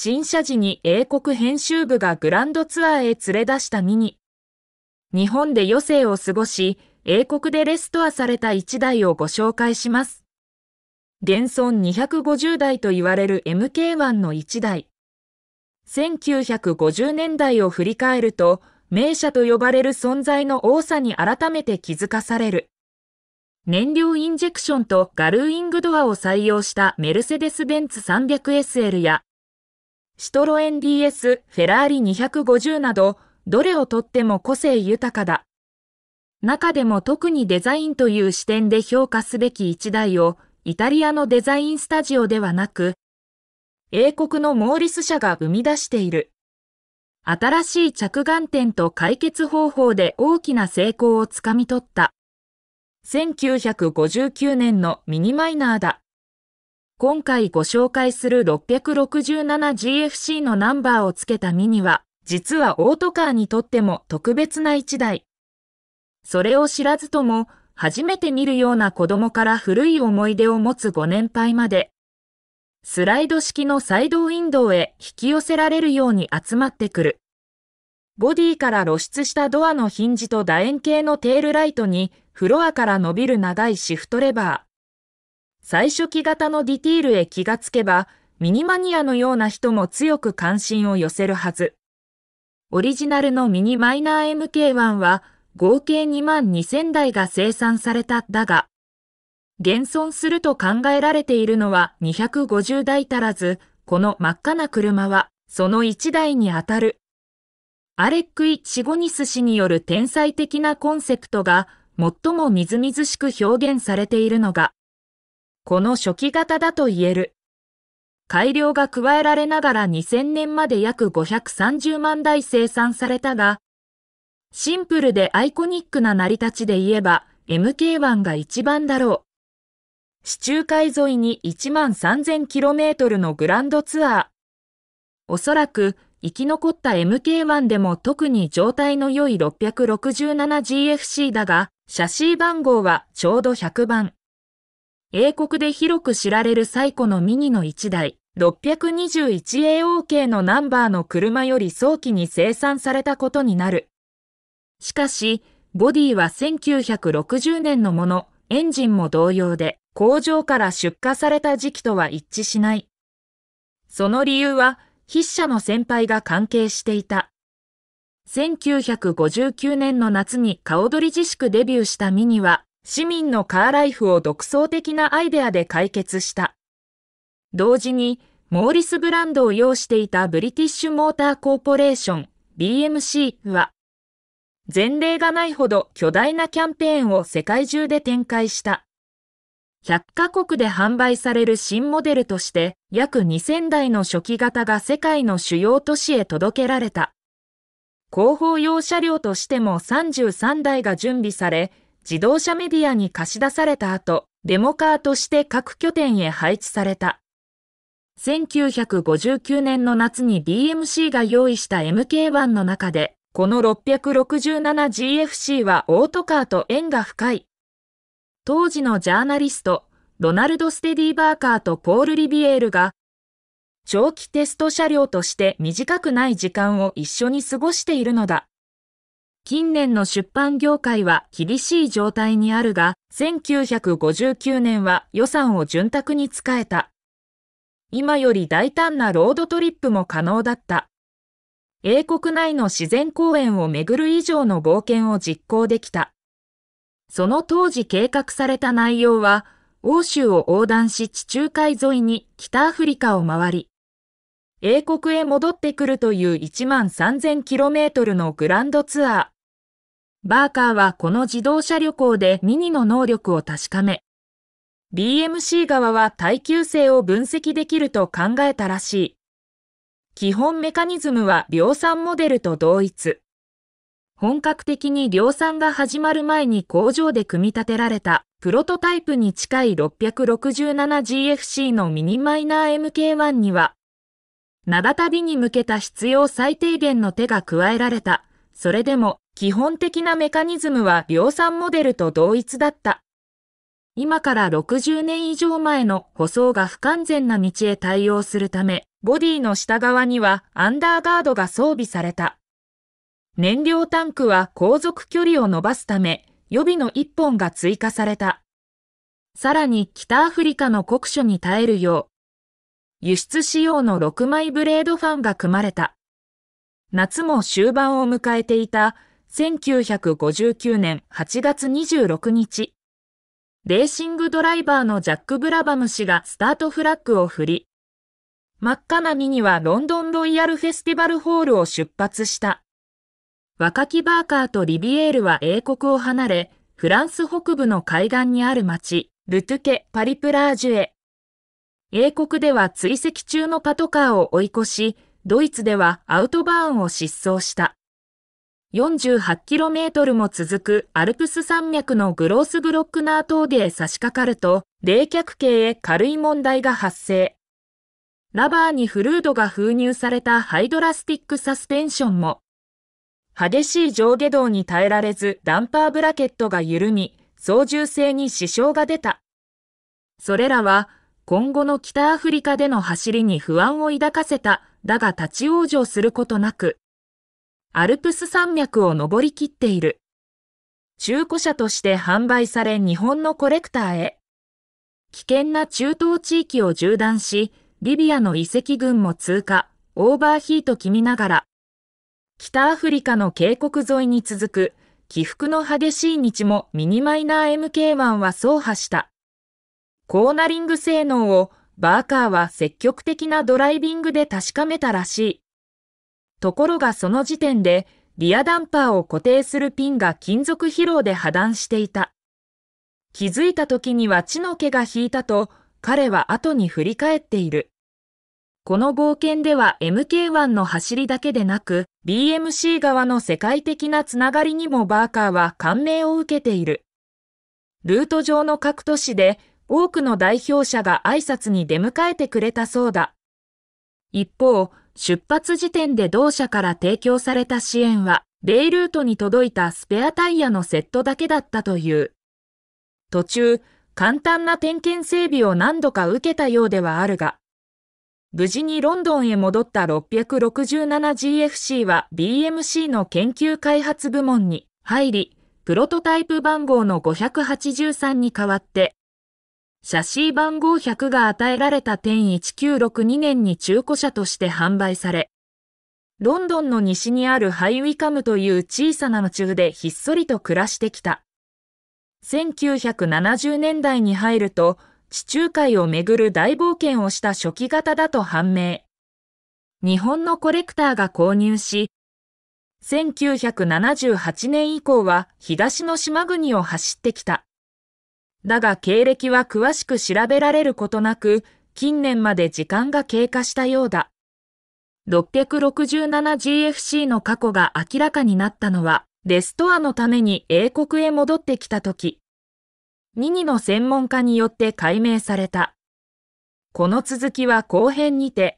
新車時に英国編集部がグランドツアーへ連れ出したミニ。日本で余生を過ごし、英国でレストアされた1台をご紹介します。現存250台と言われる MK1 の1台。1950年代を振り返ると、名車と呼ばれる存在の多さに改めて気づかされる。燃料インジェクションとガルーイングドアを採用したメルセデス・ベンツ 300SL やシトロエン DS、フェラーリ250など、どれをとっても個性豊かだ。中でも特にデザインという視点で評価すべき1台を、イタリアのデザインスタジオではなく、英国のモーリス社が生み出している。新しい着眼点と解決方法で大きな成功をつかみ取った。1959年のミニマイナーだ。今回ご紹介する 667GFC のナンバーを付けたミニは、実はオートカーにとっても特別な一台。それを知らずとも、初めて見るような子供から古い思い出を持つご年配まで、スライド式のサイドウィンドウへ引き寄せられるように集まってくる。ボディから露出したドアのヒンジと楕円形のテールライトに、フロアから伸びる長いシフトレバー。最初期型のディティールへ気がつけば、ミニマニアのような人も強く関心を寄せるはず。オリジナルのミニマイナー MK1 は合計2万2000台が生産されただが、現存すると考えられているのは250台足らず、この真っ赤な車はその1台にあたる。アレックイ・シゴニス氏による天才的なコンセプトが最もみずみずしく表現されているのが、この初期型だと言える。改良が加えられながら2000年まで約530万台生産されたが、シンプルでアイコニックな成り立ちで言えば MK1 が一番だろう。市中海沿いに1万 3000km のグランドツアー。おそらく生き残った MK1 でも特に状態の良い 667GFC だが、シャシー番号はちょうど100番。英国で広く知られる最古のミニの1台、621AO k のナンバーの車より早期に生産されたことになる。しかし、ボディは1960年のもの、エンジンも同様で、工場から出荷された時期とは一致しない。その理由は、筆者の先輩が関係していた。1959年の夏に顔取り自粛デビューしたミニは、市民のカーライフを独創的なアイデアで解決した。同時に、モーリスブランドを要していたブリティッシュモーターコーポレーション BMC は、前例がないほど巨大なキャンペーンを世界中で展開した。100カ国で販売される新モデルとして約2000台の初期型が世界の主要都市へ届けられた。広報用車両としても33台が準備され、自動車メディアに貸し出された後、デモカーとして各拠点へ配置された。1959年の夏に BMC が用意した MK1 の中で、この 667GFC はオートカーと縁が深い。当時のジャーナリスト、ロナルド・ステディバーカーとポール・リビエールが、長期テスト車両として短くない時間を一緒に過ごしているのだ。近年の出版業界は厳しい状態にあるが、1959年は予算を潤沢に使えた。今より大胆なロードトリップも可能だった。英国内の自然公園を巡る以上の冒険を実行できた。その当時計画された内容は、欧州を横断し地中海沿いに北アフリカを回り、英国へ戻ってくるという1万 3000km のグランドツアー。バーカーはこの自動車旅行でミニの能力を確かめ、BMC 側は耐久性を分析できると考えたらしい。基本メカニズムは量産モデルと同一。本格的に量産が始まる前に工場で組み立てられたプロトタイプに近い 667GFC のミニマイナー MK1 には、名だたびに向けた必要最低限の手が加えられた。それでも基本的なメカニズムは量産モデルと同一だった。今から60年以上前の舗装が不完全な道へ対応するため、ボディの下側にはアンダーガードが装備された。燃料タンクは航続距離を伸ばすため、予備の1本が追加された。さらに北アフリカの酷暑に耐えるよう、輸出仕様の6枚ブレードファンが組まれた。夏も終盤を迎えていた1959年8月26日、レーシングドライバーのジャック・ブラバム氏がスタートフラッグを振り、真っ赤なミニはロンドンロイヤルフェスティバルホールを出発した。若きバーカーとリビエールは英国を離れ、フランス北部の海岸にある町、ルトゥケ・パリプラージュへ。英国では追跡中のパトカーを追い越し、ドイツではアウトバーンを失踪した。48km も続くアルプス山脈のグロースブロックナー峠へ差し掛かると、冷却系へ軽い問題が発生。ラバーにフルードが封入されたハイドラスティックサスペンションも、激しい上下動に耐えられずダンパーブラケットが緩み、操縦性に支障が出た。それらは、今後の北アフリカでの走りに不安を抱かせた、だが立ち往生することなく、アルプス山脈を登りきっている。中古車として販売され日本のコレクターへ。危険な中東地域を縦断し、リビアの遺跡群も通過、オーバーヒート気味ながら。北アフリカの渓谷沿いに続く、起伏の激しい道もミニマイナー MK1 は走破した。コーナリング性能をバーカーは積極的なドライビングで確かめたらしい。ところがその時点で、リアダンパーを固定するピンが金属疲労で破断していた。気づいた時には血の毛が引いたと、彼は後に振り返っている。この冒険では MK1 の走りだけでなく、BMC 側の世界的なつながりにもバーカーは感銘を受けている。ルート上の各都市で多くの代表者が挨拶に出迎えてくれたそうだ。一方、出発時点で同社から提供された支援は、ベイルートに届いたスペアタイヤのセットだけだったという。途中、簡単な点検整備を何度か受けたようではあるが、無事にロンドンへ戻った 667GFC は BMC の研究開発部門に入り、プロトタイプ番号の583に代わって写真番号100が与えられた点1962年に中古車として販売され、ロンドンの西にあるハイウィカムという小さな町でひっそりと暮らしてきた。1970年代に入ると、地中海をめぐる大冒険をした初期型だと判明。日本のコレクターが購入し、1978年以降は東の島国を走ってきた。だが経歴は詳しく調べられることなく、近年まで時間が経過したようだ。667GFC の過去が明らかになったのは、デストアのために英国へ戻ってきた時、ミニの専門家によって解明された。この続きは後編にて、